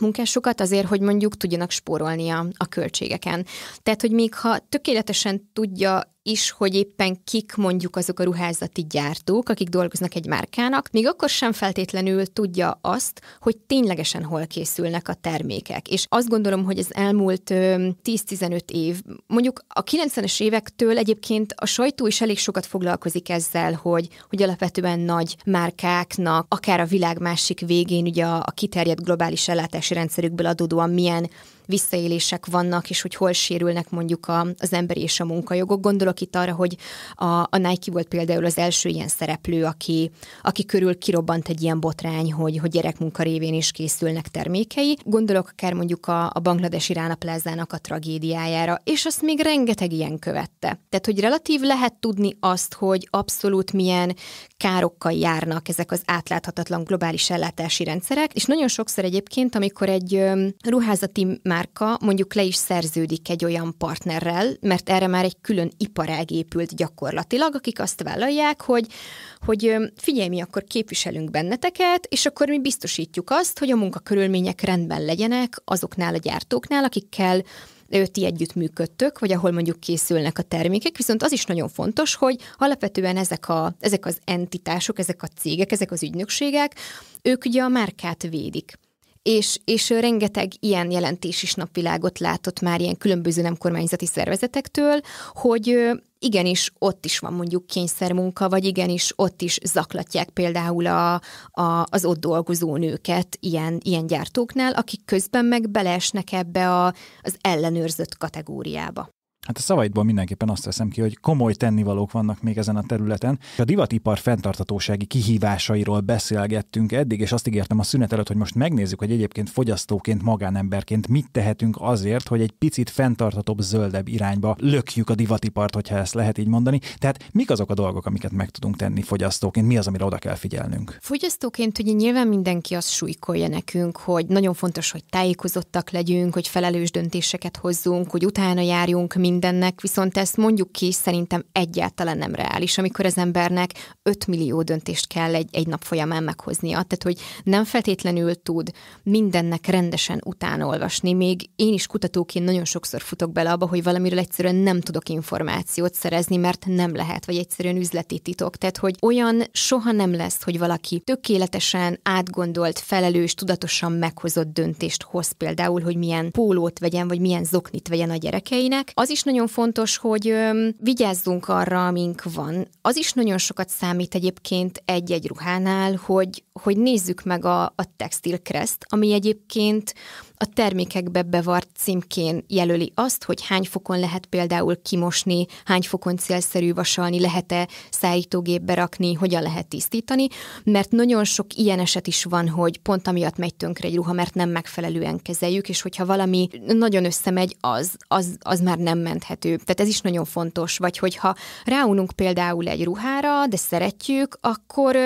munkásokat azért, hogy mondjuk tudjanak spórolni a, a költségeken. Tehát, hogy még ha tökéletesen tudja is, hogy éppen kik mondjuk azok a ruházati gyártók, akik dolgoznak egy márkának, még akkor sem feltétlenül tudja azt, hogy ténylegesen hol készülnek a termékek. És azt gondolom, hogy az elmúlt 10-15 év, mondjuk a 90-es évektől egyébként a sajtó is elég sokat foglalkozik ezzel, hogy, hogy alapvetően nagy márkáknak, akár a világ másik végén, ugye a, a kiterjedt globális ellátási rendszerükből adódóan milyen visszaélések vannak, és hogy hol sérülnek mondjuk a, az emberi és a munkajogok. Gondolok itt arra, hogy a, a Nike volt például az első ilyen szereplő, aki, aki körül kirobbant egy ilyen botrány, hogy, hogy gyerekmunka révén is készülnek termékei. Gondolok akár mondjuk a, a bangladesi Rána plázának a tragédiájára, és azt még rengeteg ilyen követte. Tehát, hogy relatív lehet tudni azt, hogy abszolút milyen károkkal járnak ezek az átláthatatlan globális ellátási rendszerek, és nagyon sokszor egyébként, amikor egy ruházati márka mondjuk le is szerződik egy olyan partnerrel, mert erre már egy külön iparág épült gyakorlatilag, akik azt vállalják, hogy, hogy figyelj, mi akkor képviselünk benneteket, és akkor mi biztosítjuk azt, hogy a munkakörülmények rendben legyenek azoknál a gyártóknál, akikkel ti együttműködtök, vagy ahol mondjuk készülnek a termékek, viszont az is nagyon fontos, hogy alapvetően ezek, a, ezek az entitások, ezek a cégek, ezek az ügynökségek, ők ugye a márkát védik és, és rengeteg ilyen jelentés is napvilágot látott már ilyen különböző nem kormányzati szervezetektől, hogy igenis ott is van mondjuk kényszermunka, vagy igenis ott is zaklatják például a, a, az ott dolgozó nőket ilyen, ilyen gyártóknál, akik közben meg beleesnek ebbe a, az ellenőrzött kategóriába. Hát a szavaidból mindenképpen azt veszem ki, hogy komoly tennivalók vannak még ezen a területen. A divatipar fenntartatósági kihívásairól beszélgettünk eddig, és azt ígértem a szünet előtt, hogy most megnézzük, hogy egyébként fogyasztóként, magánemberként mit tehetünk azért, hogy egy picit fenntartatóbb, zöldebb irányba lökjük a divatipart, hogyha ezt lehet így mondani. Tehát mik azok a dolgok, amiket meg tudunk tenni fogyasztóként, mi az, amire oda kell figyelnünk? Fogyasztóként ugye nyilván mindenki azt súlykolja nekünk, hogy nagyon fontos, hogy tájékozottak legyünk, hogy felelős döntéseket hozzunk, hogy utána járjunk mind mindennek, viszont ezt mondjuk ki, szerintem egyáltalán nem reális, amikor az embernek 5 millió döntést kell egy, egy nap folyamán meghoznia. Tehát, hogy nem feltétlenül tud mindennek rendesen utánolvasni. Még én is kutatóként nagyon sokszor futok bele abba, hogy valamiről egyszerűen nem tudok információt szerezni, mert nem lehet, vagy egyszerűen üzleti titok. Tehát, hogy olyan soha nem lesz, hogy valaki tökéletesen átgondolt, felelős, tudatosan meghozott döntést hoz például, hogy milyen pólót vegyen, vagy milyen zoknit vegyen a gyerekeinek. Az is nagyon fontos, hogy vigyázzunk arra, amink van. Az is nagyon sokat számít egyébként egy-egy ruhánál, hogy, hogy nézzük meg a, a textil kreszt, ami egyébként a termékekbe bevart címkén jelöli azt, hogy hány fokon lehet például kimosni, hány fokon célszerű vasalni, lehet-e szállítógépbe rakni, hogyan lehet tisztítani, mert nagyon sok ilyen eset is van, hogy pont amiatt megy tönkre egy ruha, mert nem megfelelően kezeljük, és hogyha valami nagyon összemegy, az, az, az már nem menthető. Tehát ez is nagyon fontos, vagy hogyha ráununk például egy ruhára, de szeretjük, akkor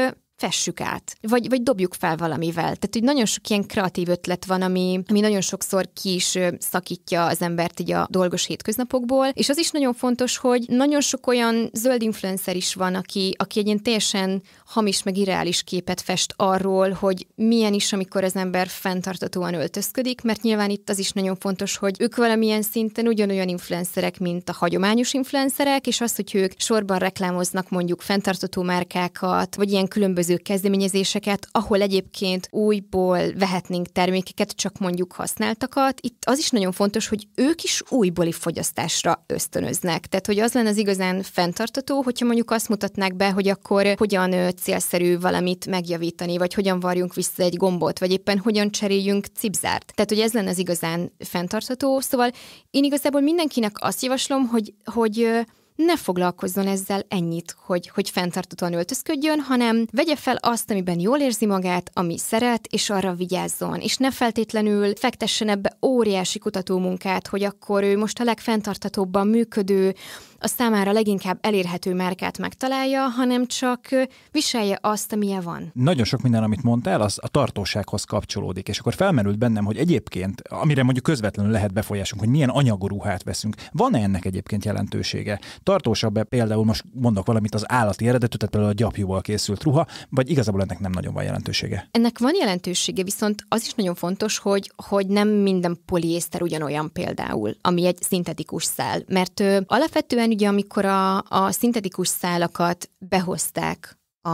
fessük át, vagy, vagy dobjuk fel valamivel. Tehát, hogy nagyon sok ilyen kreatív ötlet van, ami, ami nagyon sokszor ki is szakítja az embert így a dolgos hétköznapokból, és az is nagyon fontos, hogy nagyon sok olyan zöld influencer is van, aki, aki egy ilyen teljesen hamis meg irreális képet fest arról, hogy milyen is, amikor az ember fenntartatóan öltözködik, mert nyilván itt az is nagyon fontos, hogy ők valamilyen szinten ugyanolyan influencerek, mint a hagyományos influencerek, és az, hogy ők sorban reklámoznak mondjuk fenntartató márkákat, vagy ilyen különböző kezdeményezéseket, ahol egyébként újból vehetnénk termékeket, csak mondjuk használtakat. Itt az is nagyon fontos, hogy ők is újbóli fogyasztásra ösztönöznek. Tehát, hogy az lenne az igazán fenntartató, hogyha mondjuk azt mutatnák be, hogy akkor hogyan célszerű valamit megjavítani, vagy hogyan varjunk vissza egy gombot, vagy éppen hogyan cseréljünk cipzárt. Tehát, hogy ez lenne az igazán fenntartható. Szóval én igazából mindenkinek azt javaslom, hogy, hogy ne foglalkozzon ezzel ennyit, hogy, hogy fenntartatóan öltözködjön, hanem vegye fel azt, amiben jól érzi magát, ami szeret, és arra vigyázzon. És ne feltétlenül fektessen ebbe óriási kutatómunkát, hogy akkor ő most a legfenntartatóbban működő, a számára leginkább elérhető márkát megtalálja, hanem csak viselje azt, amilyen van. Nagyon sok minden, amit mondtál, az a tartósághoz kapcsolódik, és akkor felmerült bennem, hogy egyébként, amire mondjuk közvetlenül lehet befolyásunk, hogy milyen anyagú ruhát veszünk, van-e ennek egyébként jelentősége? Tartósabb-e például, most mondok valamit, az állati eredetű, tehát például a gyapjúval készült ruha, vagy igazából ennek nem nagyon van jelentősége? Ennek van jelentősége, viszont az is nagyon fontos, hogy, hogy nem minden poliészter ugyanolyan például, ami egy szintetikus szál, mert ö, alapvetően aztán ugye, amikor a, a szintetikus szálakat behozták a,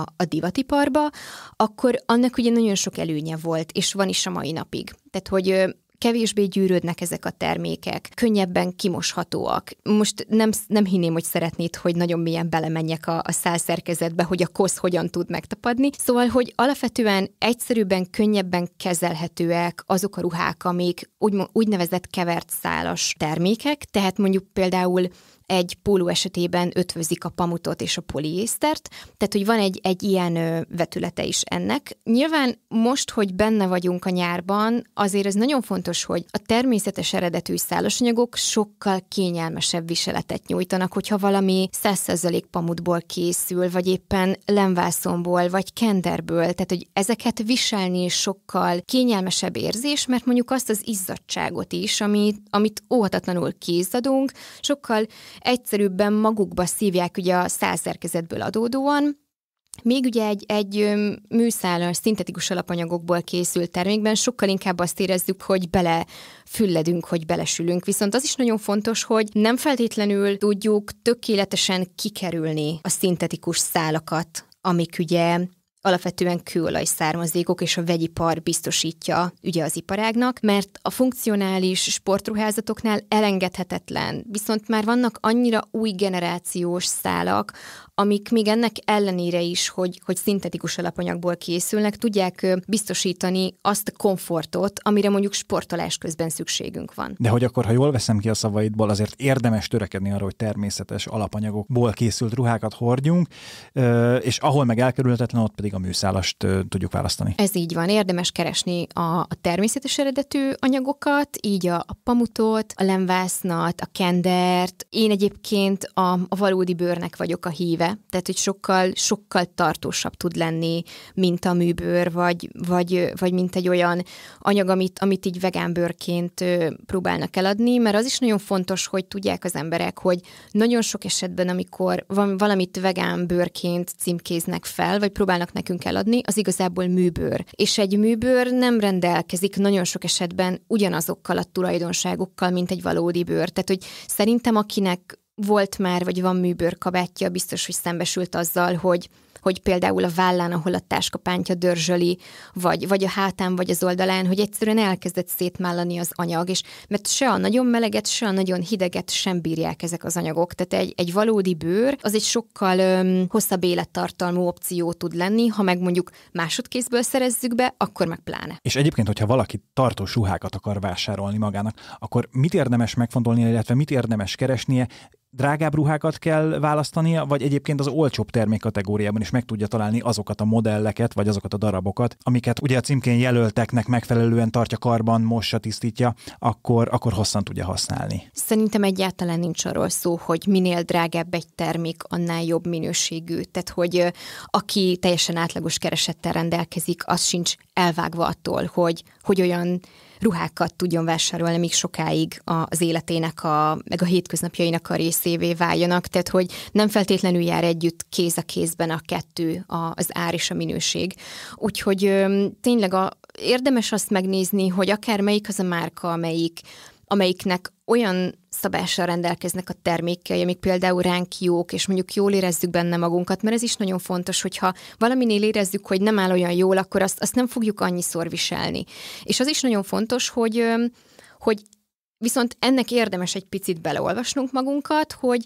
a divatiparba, akkor annak ugye nagyon sok előnye volt, és van is a mai napig. Tehát, hogy kevésbé gyűrődnek ezek a termékek, könnyebben kimoshatóak. Most nem, nem hinném, hogy szeretnéd, hogy nagyon mélyen belemenjek a, a szálszerkezetbe, hogy a kosz hogyan tud megtapadni. Szóval, hogy alapvetően egyszerűbben, könnyebben kezelhetőek azok a ruhák, amik úgy, úgynevezett kevert szálas termékek, tehát mondjuk például egy póló esetében ötvözik a pamutot és a poliésztert, tehát hogy van egy, egy ilyen vetülete is ennek. Nyilván most, hogy benne vagyunk a nyárban, azért ez nagyon fontos, hogy a természetes eredetű szállasanyagok sokkal kényelmesebb viseletet nyújtanak, hogyha valami 100% pamutból készül, vagy éppen lenvászomból, vagy kenderből, tehát hogy ezeket viselni is sokkal kényelmesebb érzés, mert mondjuk azt az izzadságot is, amit, amit óhatatlanul kézadunk, sokkal egyszerűbben magukba szívják ugye a szálszerkezetből adódóan, még ugye egy, egy műszálas, szintetikus alapanyagokból készült termékben sokkal inkább azt érezzük, hogy bele fülledünk, hogy belesülünk. Viszont az is nagyon fontos, hogy nem feltétlenül tudjuk tökéletesen kikerülni a szintetikus szálakat, amik ugye alapvetően kőolaj származékok és a vegyipar biztosítja ugye az iparágnak, mert a funkcionális sportruházatoknál elengedhetetlen, viszont már vannak annyira új generációs szálak, amik még ennek ellenére is, hogy, hogy szintetikus alapanyagból készülnek, tudják biztosítani azt a komfortot, amire mondjuk sportolás közben szükségünk van. De hogy akkor, ha jól veszem ki a szavaidból, azért érdemes törekedni arra, hogy természetes alapanyagokból készült ruhákat hordjunk, és ahol meg elkerülhetetlen, ott pedig pedig a műszálast tudjuk választani. Ez így van, érdemes keresni a, természetes eredetű anyagokat, így a, pamutot, a lemvásznat, a kendert. Én egyébként a, valódi bőrnek vagyok a híve, tehát hogy sokkal, sokkal tartósabb tud lenni, mint a műbőr, vagy, vagy, vagy mint egy olyan anyag, amit, amit így vegánbőrként próbálnak eladni, mert az is nagyon fontos, hogy tudják az emberek, hogy nagyon sok esetben, amikor van, valamit vegánbőrként címkéznek fel, vagy próbálnak nekünk kell adni, az igazából műbőr. És egy műbőr nem rendelkezik nagyon sok esetben ugyanazokkal a tulajdonságokkal, mint egy valódi bőr. Tehát, hogy szerintem akinek volt már, vagy van műbőr kabátja, biztos, hogy szembesült azzal, hogy hogy például a vállán, ahol a táskapántja dörzsöli, vagy, vagy a hátán, vagy az oldalán, hogy egyszerűen elkezdett szétmállani az anyag, és mert se a nagyon meleget, se a nagyon hideget sem bírják ezek az anyagok. Tehát egy, egy valódi bőr az egy sokkal öm, hosszabb élettartalmú opció tud lenni, ha meg mondjuk másodkézből szerezzük be, akkor meg pláne. És egyébként, hogyha valaki tartós ruhákat akar vásárolni magának, akkor mit érdemes megfontolni, illetve mit érdemes keresnie, drágább ruhákat kell választania, vagy egyébként az olcsóbb termék kategóriában is meg tudja találni azokat a modelleket, vagy azokat a darabokat, amiket ugye a címkén jelölteknek megfelelően tartja karban, mossa, tisztítja, akkor, akkor hosszan tudja használni. Szerintem egyáltalán nincs arról szó, hogy minél drágább egy termék, annál jobb minőségű. Tehát, hogy aki teljesen átlagos keresettel rendelkezik, az sincs elvágva attól, hogy, hogy olyan ruhákat tudjon vásárolni, még sokáig az életének, a, meg a hétköznapjainak a részévé váljanak. Tehát, hogy nem feltétlenül jár együtt kéz a kézben a kettő, az ár és a minőség. Úgyhogy tényleg a, érdemes azt megnézni, hogy akár melyik az a márka, amelyik amelyiknek olyan szabással rendelkeznek a termékei, amik például ránk jók, és mondjuk jól érezzük benne magunkat, mert ez is nagyon fontos, hogyha valaminél érezzük, hogy nem áll olyan jól, akkor azt, azt nem fogjuk annyiszor viselni. És az is nagyon fontos, hogy, hogy viszont ennek érdemes egy picit beleolvasnunk magunkat, hogy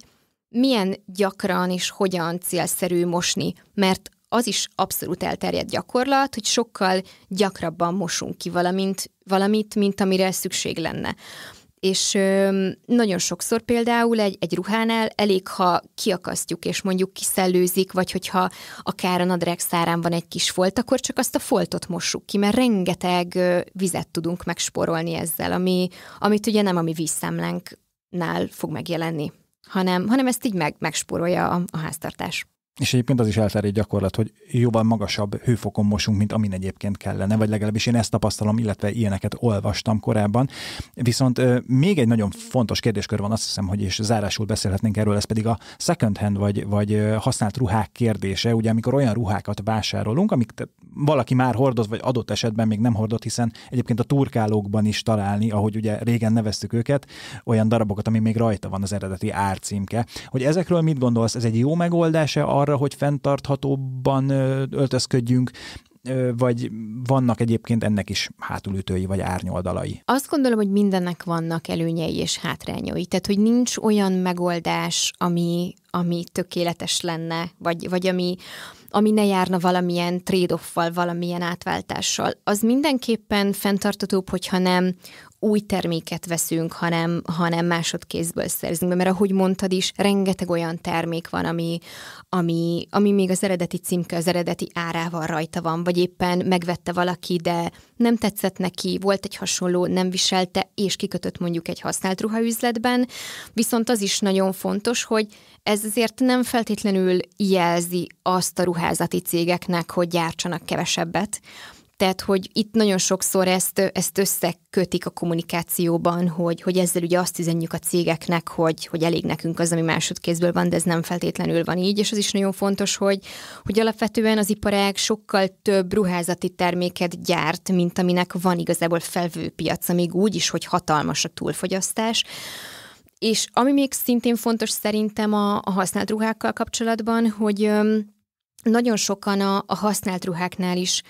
milyen gyakran és hogyan célszerű mosni, mert az is abszolút elterjedt gyakorlat, hogy sokkal gyakrabban mosunk ki valamint, valamit, mint amire szükség lenne. És ö, nagyon sokszor például egy, egy ruhánál elég, ha kiakasztjuk, és mondjuk kiszellőzik, vagy hogyha akár a nadrág szárán van egy kis folt, akkor csak azt a foltot mossuk ki, mert rengeteg ö, vizet tudunk megsporolni ezzel, ami, amit ugye nem a mi vízszemlánknál fog megjelenni, hanem, hanem ezt így meg, megsporolja a, a háztartás. És egyébként az is elterjedt gyakorlat, hogy jóval magasabb hőfokon mosunk, mint amin egyébként kellene, vagy legalábbis én ezt tapasztalom, illetve ilyeneket olvastam korábban. Viszont ö, még egy nagyon fontos kérdéskör van, azt hiszem, hogy és zárásul beszélhetnénk erről, ez pedig a second hand, vagy, vagy használt ruhák kérdése, ugye amikor olyan ruhákat vásárolunk, amik valaki már hordoz, vagy adott esetben még nem hordoz, hiszen egyébként a turkálókban is találni, ahogy ugye régen neveztük őket, olyan darabokat, ami még rajta van az eredeti árcímke. Hogy ezekről mit gondolsz, ez egy jó megoldása arra, hogy fenntarthatóbban öltözködjünk, vagy vannak egyébként ennek is hátulütői vagy árnyoldalai? Azt gondolom, hogy mindennek vannak előnyei és hátrányai. Tehát, hogy nincs olyan megoldás, ami, ami tökéletes lenne, vagy, vagy ami, ami ne járna valamilyen trade val valamilyen átváltással. Az mindenképpen fenntartatóbb, hogyha nem új terméket veszünk, hanem, hanem másodkézből szerzünk be, mert ahogy mondtad is, rengeteg olyan termék van, ami, ami, ami még az eredeti címke, az eredeti árával rajta van, vagy éppen megvette valaki, de nem tetszett neki, volt egy hasonló, nem viselte, és kikötött mondjuk egy használt ruhaüzletben, viszont az is nagyon fontos, hogy ez azért nem feltétlenül jelzi azt a ruházati cégeknek, hogy gyártsanak kevesebbet, tehát hogy itt nagyon sokszor ezt, ezt összekötik a kommunikációban, hogy, hogy ezzel ugye azt üzenjük a cégeknek, hogy, hogy elég nekünk az, ami másodkézből van, de ez nem feltétlenül van így, és az is nagyon fontos, hogy, hogy alapvetően az iparág sokkal több ruházati terméket gyárt, mint aminek van igazából felvő még úgy is, hogy hatalmas a túlfogyasztás. És ami még szintén fontos szerintem a, a használt ruhákkal kapcsolatban, hogy nagyon sokan a, a használt ruháknál is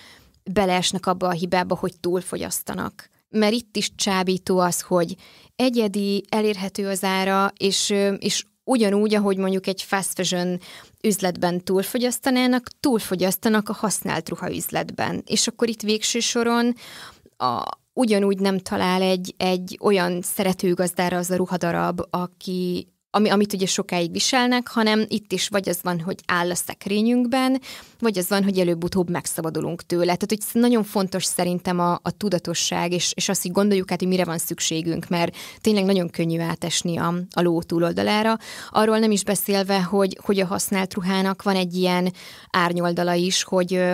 beleesnek abba a hibába, hogy túlfogyasztanak. Mert itt is csábító az, hogy egyedi, elérhető az ára, és, és ugyanúgy, ahogy mondjuk egy fast fashion üzletben túlfogyasztanának, túlfogyasztanak a használt ruha üzletben. És akkor itt végső soron a, ugyanúgy nem talál egy, egy olyan szerető az a ruhadarab, aki, ami, amit ugye sokáig viselnek, hanem itt is vagy az van, hogy áll a szekrényünkben, vagy az van, hogy előbb-utóbb megszabadulunk tőle. Tehát, hogy nagyon fontos szerintem a, a tudatosság, és, és azt, hogy gondoljuk át, hogy mire van szükségünk, mert tényleg nagyon könnyű átesni a, a ló túloldalára. Arról nem is beszélve, hogy, hogy a használt ruhának van egy ilyen árnyoldala is, hogy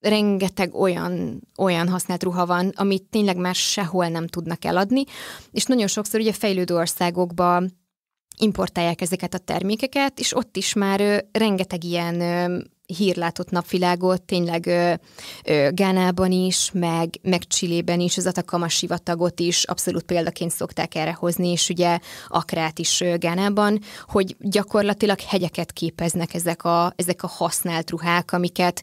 rengeteg olyan, olyan használt ruha van, amit tényleg már sehol nem tudnak eladni, és nagyon sokszor ugye fejlődő országokban importálják ezeket a termékeket, és ott is már ö rengeteg ilyen hír látott napvilágot, tényleg ö, ö, Gánában is, meg, meg Csillében is, az Atakama sivatagot is abszolút példaként szokták erre hozni, és ugye Akrát is ö, Gánában, hogy gyakorlatilag hegyeket képeznek ezek a, ezek a használt ruhák, amiket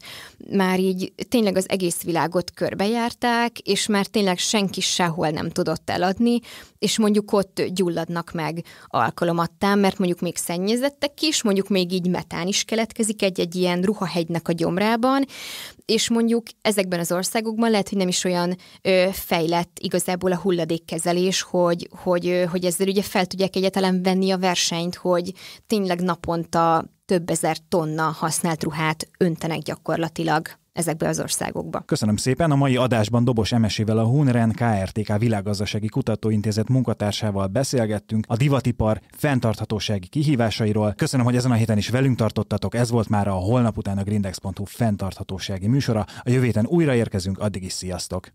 már így tényleg az egész világot körbejárták, és már tényleg senki sehol nem tudott eladni, és mondjuk ott gyulladnak meg alkalomattán, mert mondjuk még szennyezettek is, mondjuk még így metán is keletkezik egy-egy ilyen ruhahegynek a gyomrában, és mondjuk ezekben az országokban lehet, hogy nem is olyan ö, fejlett igazából a hulladékkezelés, hogy, hogy, ö, hogy ezzel ugye fel tudják egyetlen venni a versenyt, hogy tényleg naponta több ezer tonna használt ruhát öntenek gyakorlatilag ezekbe az országokba. Köszönöm szépen. A mai adásban Dobos Emesével a Hunren KRTK Világgazdasági Kutatóintézet munkatársával beszélgettünk a divatipar fenntarthatósági kihívásairól. Köszönöm, hogy ezen a héten is velünk tartottatok. Ez volt már a holnap után a grindex.hu fenntarthatósági műsora. A jövő héten újra érkezünk, addig is sziasztok!